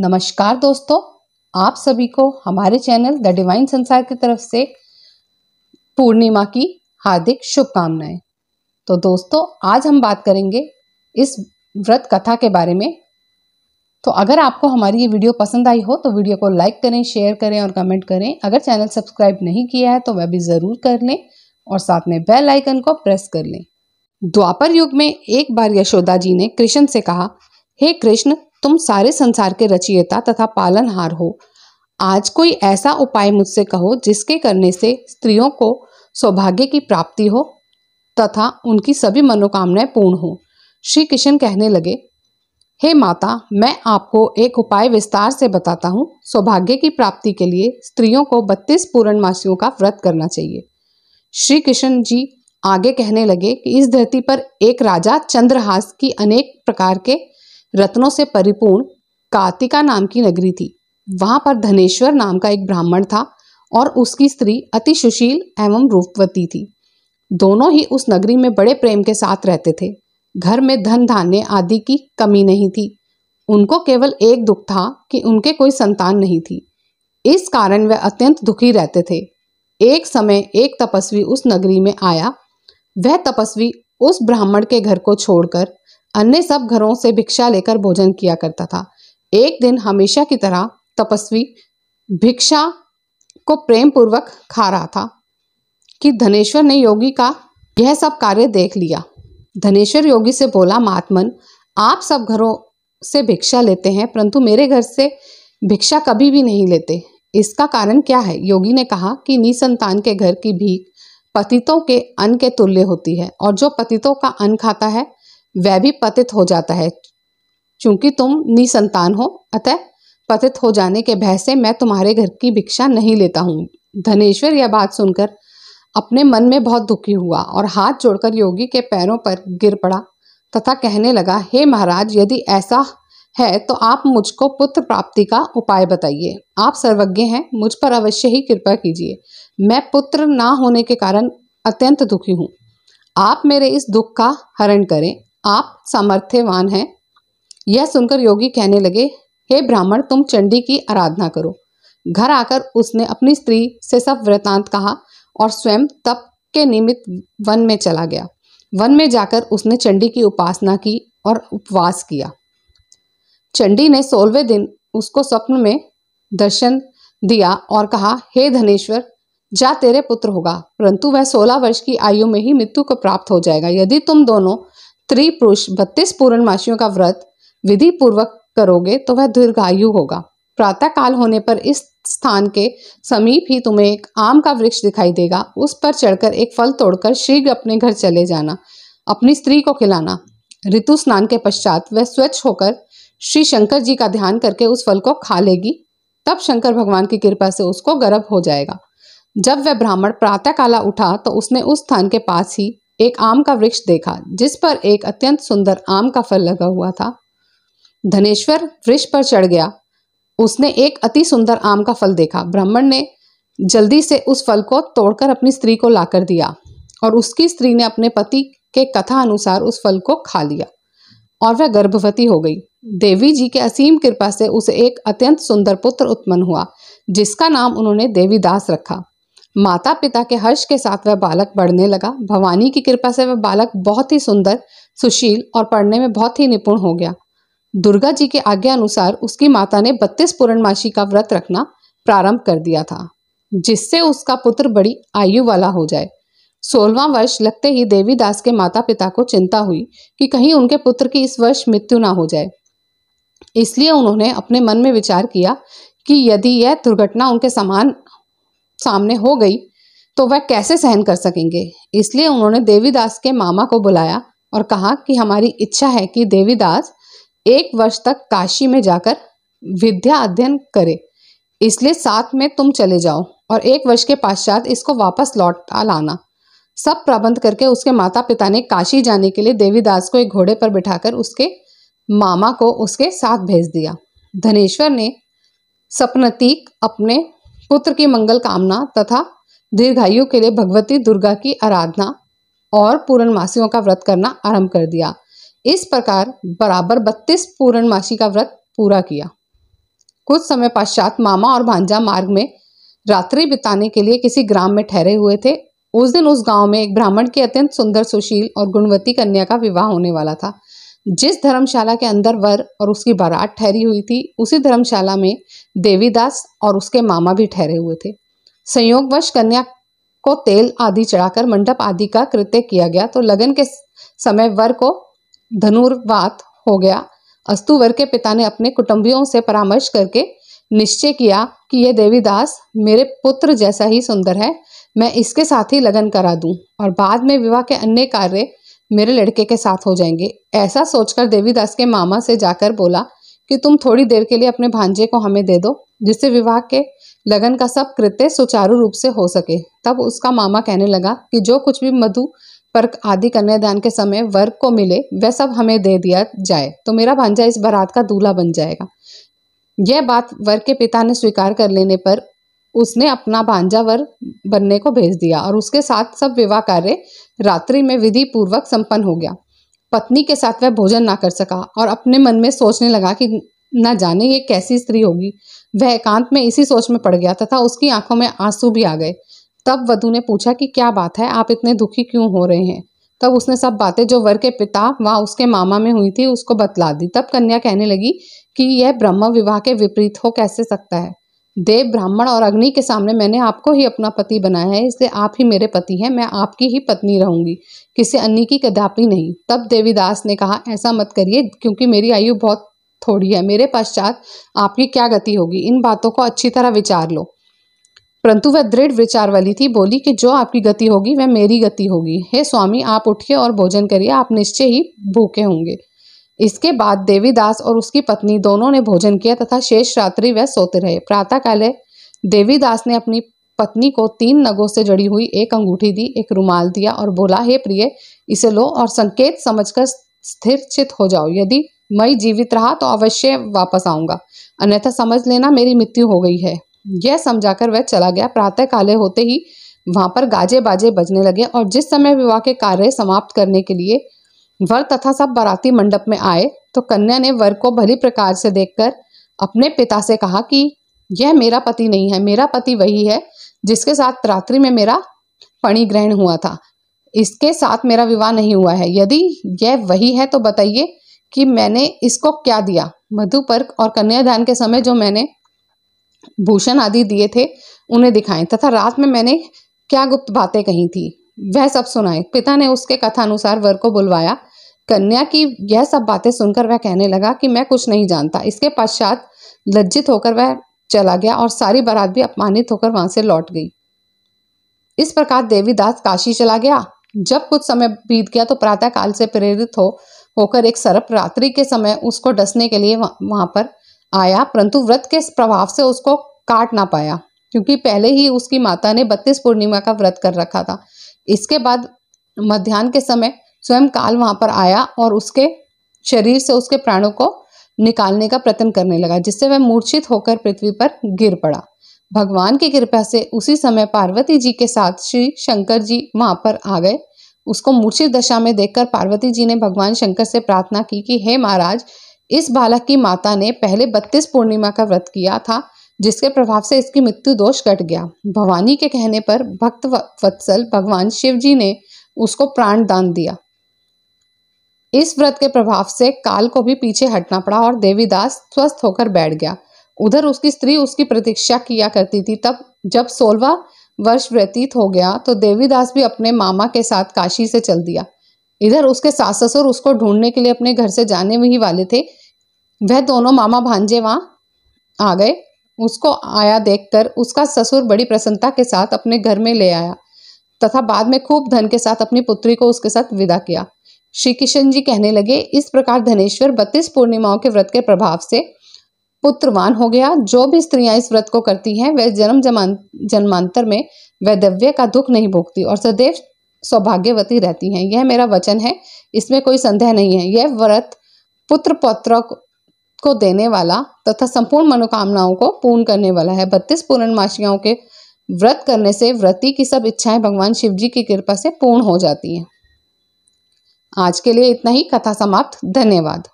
नमस्कार दोस्तों आप सभी को हमारे चैनल द डिवाइन संसार की तरफ से पूर्णिमा की हार्दिक शुभकामनाएं तो दोस्तों आज हम बात करेंगे इस व्रत कथा के बारे में तो अगर आपको हमारी ये वीडियो पसंद आई हो तो वीडियो को लाइक करें शेयर करें और कमेंट करें अगर चैनल सब्सक्राइब नहीं किया है तो वह भी ज़रूर कर लें और साथ में बेल आइकन को प्रेस कर लें द्वापर युग में एक बार यशोदा जी ने कृष्ण से कहा हे hey कृष्ण तुम सारे संसार के रचियता तथा पालनहार हो आज कोई ऐसा उपाय मुझसे कहो जिसके करने से स्त्रियों को सौभाग्य की प्राप्ति हो तथा उनकी सभी मनोकामनाएं पूर्ण हो श्री किशन कहने लगे हे माता मैं आपको एक उपाय विस्तार से बताता हूँ सौभाग्य की प्राप्ति के लिए स्त्रियों को बत्तीस पूर्णमासियों का व्रत करना चाहिए श्री कृष्ण जी आगे कहने लगे कि इस धरती पर एक राजा चंद्रहास की अनेक प्रकार के रत्नों से परिपूर्ण कार्तिका नाम की नगरी थी वहां पर धनेश्वर नाम का एक ब्राह्मण था और उसकी स्त्री अति सुशील एवं रूपवती थी दोनों ही उस नगरी में बड़े प्रेम के साथ रहते थे घर में धन धान्य आदि की कमी नहीं थी उनको केवल एक दुख था कि उनके कोई संतान नहीं थी इस कारण वे अत्यंत दुखी रहते थे एक समय एक तपस्वी उस नगरी में आया वह तपस्वी उस ब्राह्मण के घर को छोड़कर अन्य सब घरों से भिक्षा लेकर भोजन किया करता था एक दिन हमेशा की तरह तपस्वी भिक्षा को प्रेम पूर्वक खा रहा था कि धनेश्वर ने योगी का यह सब कार्य देख लिया धनेश्वर योगी से बोला महात्मन आप सब घरों से भिक्षा लेते हैं परंतु मेरे घर से भिक्षा कभी भी नहीं लेते इसका कारण क्या है योगी ने कहा कि निसंतान के घर की भीख पतितों के अन्न के तुल्य होती है और जो पतितों का अन्न खाता है वह भी पतित हो जाता है चूंकि तुम निसंतान हो अतः पतित हो जाने के भय से मैं तुम्हारे घर की भिक्षा नहीं लेता हूँ धनेश्वर यह बात सुनकर अपने मन में बहुत दुखी हुआ और हाथ जोड़कर योगी के पैरों पर गिर पड़ा तथा कहने लगा हे महाराज यदि ऐसा है तो आप मुझको पुत्र प्राप्ति का उपाय बताइए आप सर्वज्ञ हैं मुझ पर अवश्य ही कृपा कीजिए मैं पुत्र ना होने के कारण अत्यंत दुखी हूँ आप मेरे इस दुख का हरण करें आप सामर्थ्यवान हैं यह सुनकर योगी कहने लगे हे ब्राह्मण तुम चंडी की आराधना करो घर आकर उसने अपनी स्त्री से सब वृतांत कहा और स्वयं तप के निमित्त वन में चला गया वन में जाकर उसने चंडी की उपासना की और उपवास किया चंडी ने सोलहवें दिन उसको स्वप्न में दर्शन दिया और कहा हे धनेश्वर जा तेरे पुत्र होगा परंतु वह सोलह वर्ष की आयु में ही मृत्यु को प्राप्त हो जाएगा यदि तुम दोनों स्त्री पुरुष बत्तीस पूर्णमासियों का व्रत विधि पूर्वक करोगे तो वह दीर्घायु होगा प्रातः काल होने पर इस स्थान के समीप ही तुम्हें एक आम का वृक्ष दिखाई देगा उस पर चढ़कर एक फल तोड़कर शीघ्र अपने घर चले जाना अपनी स्त्री को खिलाना ऋतु स्नान के पश्चात वह स्वच्छ होकर श्री शंकर जी का ध्यान करके उस फल को खा लेगी तब शंकर भगवान की कृपा से उसको गर्भ हो जाएगा जब वह ब्राह्मण प्रातःकाला उठा तो उसने उस स्थान के पास ही एक आम का वृक्ष देखा जिस पर एक अत्यंत सुंदर आम का फल लगा हुआ था धनेश्वर वृक्ष पर चढ़ गया उसने एक अति सुंदर आम का फल देखा ब्राह्मण ने जल्दी से उस फल को तोड़कर अपनी स्त्री को लाकर दिया और उसकी स्त्री ने अपने पति के कथा अनुसार उस फल को खा लिया और वह गर्भवती हो गई देवी जी के असीम कृपा से उसे एक अत्यंत सुंदर पुत्र उत्पन्न हुआ जिसका नाम उन्होंने देवीदास रखा माता पिता के हर्ष के साथ वह बालक बढ़ने लगा भवानी की कृपा से वह बालक बहुत ही सुंदर सुशील और पढ़ने में बहुत ही निपुण हो गया दुर्गा जी के आज्ञा अनुसार उसकी माता ने बत्तीस पूर्णमासी का व्रत रखना प्रारंभ कर दिया था जिससे उसका पुत्र बड़ी आयु वाला हो जाए सोलवा वर्ष लगते ही देवीदास के माता पिता को चिंता हुई कि कहीं उनके पुत्र की इस वर्ष मृत्यु ना हो जाए इसलिए उन्होंने अपने मन में विचार किया कि यदि यह दुर्घटना उनके समान सामने हो गई तो वह कैसे सहन कर सकेंगे इसलिए उन्होंने देवीदास के मामा को बुलाया और कहा कि हमारी इच्छा है कि देवीदास एक वर्ष तक काशी में जाकर विद्या अध्ययन करे इसलिए साथ में तुम चले जाओ और एक वर्ष के पश्चात इसको वापस लौट लाना सब प्रबंध करके उसके माता पिता ने काशी जाने के लिए देवीदास को एक घोड़े पर बिठाकर उसके मामा को उसके साथ भेज दिया धनेश्वर ने सपनतीक अपने पुत्र की मंगल कामना तथा दीर्घायु के लिए भगवती दुर्गा की आराधना और पूर्णमासियों का व्रत करना आरंभ कर दिया इस प्रकार बराबर बत्तीस पूर्णमासी का व्रत पूरा किया कुछ समय पश्चात मामा और भांजा मार्ग में रात्रि बिताने के लिए किसी ग्राम में ठहरे हुए थे उस दिन उस गांव में एक ब्राह्मण की अत्यंत सुंदर सुशील और गुणवती कन्या का विवाह होने वाला था जिस धर्मशाला के अंदर वर और उसकी बारात ठहरी हुई थी उसी धर्मशाला में देवीदास और उसके मामा भी ठहरे हुए थे संयोगवश कन्या को तेल आदि चढ़ाकर मंडप आदि का कृत्य किया गया तो लगन के समय वर को धनुर्वात हो गया अस्तु वर के पिता ने अपने कुटुंबियों से परामर्श करके निश्चय किया कि यह देवीदास मेरे पुत्र जैसा ही सुंदर है मैं इसके साथ ही लगन करा दूं और बाद में विवाह के अन्य कार्य मेरे लड़के के साथ हो जाएंगे ऐसा सोचकर देवीदास के मामा से जाकर बोला कि तुम थोड़ी देर के लिए अपने भांजे को हमें दे दो जिससे विवाह के लगन का सब कृत्य सुचारू रूप से हो सके तब उसका मामा कहने लगा कि जो कुछ भी मधु पर आदि कन्यादान के समय वर्ग को मिले वह सब हमें दे दिया जाए तो मेरा भांजा इस बारात का दूल्हा बन जाएगा यह बात वर के पिता ने स्वीकार कर लेने पर उसने अपना भांजा वर बनने को भेज दिया और उसके साथ सब विवाह कार्य रात्रि में विधि पूर्वक संपन्न हो गया पत्नी के साथ वह भोजन ना कर सका और अपने मन में सोचने लगा कि न जाने ये कैसी स्त्री होगी वह एकांत में इसी सोच में पड़ गया तथा उसकी आंखों में आंसू भी आ गए तब वधु ने पूछा कि क्या बात है आप इतने दुखी क्यों हो रहे हैं तब उसने सब बातें जो वर के पिता व उसके मामा में हुई थी उसको बतला दी तब कन्या कहने लगी कि यह ब्रह्म विवाह के विपरीत हो कैसे सकता है देव ब्राह्मण और अग्नि के सामने मैंने आपको ही अपना पति बनाया है इसलिए आप ही मेरे पति हैं मैं आपकी ही पत्नी रहूंगी किसी अन्य की कदापि नहीं तब देवीदास ने कहा ऐसा मत करिए क्योंकि मेरी आयु बहुत थोड़ी है मेरे पश्चात आपकी क्या गति होगी इन बातों को अच्छी तरह विचार लो परंतु वह दृढ़ विचार वाली थी बोली कि जो आपकी गति होगी वह मेरी गति होगी हे स्वामी आप उठिए और भोजन करिए आप निश्चय ही भूखे होंगे इसके बाद देवीदास और उसकी पत्नी दोनों ने भोजन किया तथा शेष रात्रि वह सोते रहे प्रातःकाले देवीदास ने अपनी पत्नी को तीन नगों से जड़ी हुई एक अंगूठी दी एक रुमाल दिया और बोला हे प्रिय इसे लो और संकेत समझकर स्थिर चित हो जाओ यदि मैं जीवित रहा तो अवश्य वापस आऊंगा अन्यथा समझ लेना मेरी मृत्यु हो गई है यह समझाकर वह चला गया प्रातः काले होते ही वहां पर गाजे बाजे बजने लगे और जिस समय विवाह के कार्य समाप्त करने के लिए वर तथा सब बाराती मंडप में आए तो कन्या ने वर को भली प्रकार से देखकर अपने पिता से कहा कि यह मेरा पति नहीं है मेरा पति वही है जिसके साथ रात्रि में मेरा पणि ग्रहण हुआ था इसके साथ मेरा विवाह नहीं हुआ है यदि यह वही है तो बताइए कि मैंने इसको क्या दिया मधुपर्क और कन्यादान के समय जो मैंने भूषण आदि दिए थे उन्हें दिखाएं तथा रात में मैंने क्या गुप्त बातें कही थी वह सब सुनाए पिता ने उसके कथानुसार वर को बुलवाया कन्या की यह सब बातें सुनकर वह कहने लगा कि मैं कुछ नहीं जानता इसके पश्चात लज्जित होकर वह चला गया और सारी बारात भी अपमानित होकर वहां से लौट गई इस प्रकार देवीदास काशी चला गया जब कुछ समय बीत गया तो प्रातः काल से प्रेरित हो होकर एक सर्प रात्रि के समय उसको डसने के लिए वहां पर आया परंतु व्रत के प्रभाव से उसको काट ना पाया क्योंकि पहले ही उसकी माता ने बत्तीस पूर्णिमा का व्रत कर रखा था इसके बाद मध्यान्ह के समय स्वयं काल वहां पर आया और उसके शरीर से उसके प्राणों को निकालने का प्रयत्न करने लगा जिससे वह मूर्छित होकर पृथ्वी पर गिर पड़ा भगवान की कृपा से उसी समय पार्वती जी के साथ श्री शंकर जी वहां पर आ गए उसको मूर्छित दशा में देखकर पार्वती जी ने भगवान शंकर से प्रार्थना की कि हे महाराज इस बालक की माता ने पहले बत्तीस पूर्णिमा का व्रत किया था जिसके प्रभाव से इसकी मृत्यु दोष कट गया भवानी के कहने पर भक्त वत्सल भगवान शिव जी ने उसको प्राण दान दिया इस व्रत के प्रभाव से काल को भी पीछे हटना पड़ा और देवीदास स्वस्थ होकर बैठ गया उधर उसकी स्त्री उसकी प्रतीक्षा किया करती थी तब जब सोलवा वर्ष व्यतीत हो गया तो देवीदास भी अपने मामा के साथ काशी से चल दिया इधर उसके सास ससुर उसको ढूंढने के लिए अपने घर से जाने में ही वाले थे वह दोनों मामा भांजे वहाँ आ गए उसको आया देखकर उसका ससुर बड़ी प्रसन्नता के साथ अपने घर में ले आया तथा बाद में खूब धन के साथ अपनी पुत्री को उसके साथ विदा किया श्री किशन जी कहने लगे इस प्रकार धनेश्वर बत्तीस पूर्णिमाओं के व्रत के प्रभाव से पुत्रवान हो गया जो भी स्त्रियां इस व्रत को करती हैं वह जन्म जमान जन्मांतर में वैधव्य का दुख नहीं भोगती और सदैव सौभाग्यवती रहती हैं यह मेरा वचन है इसमें कोई संदेह नहीं है यह व्रत पुत्र पौत्र को देने वाला तथा संपूर्ण मनोकामनाओं को पूर्ण करने वाला है बत्तीस पूर्णमाशियाओं के व्रत करने से व्रति की सब इच्छाएं भगवान शिव जी की कृपा से पूर्ण हो जाती हैं आज के लिए इतना ही कथा समाप्त धन्यवाद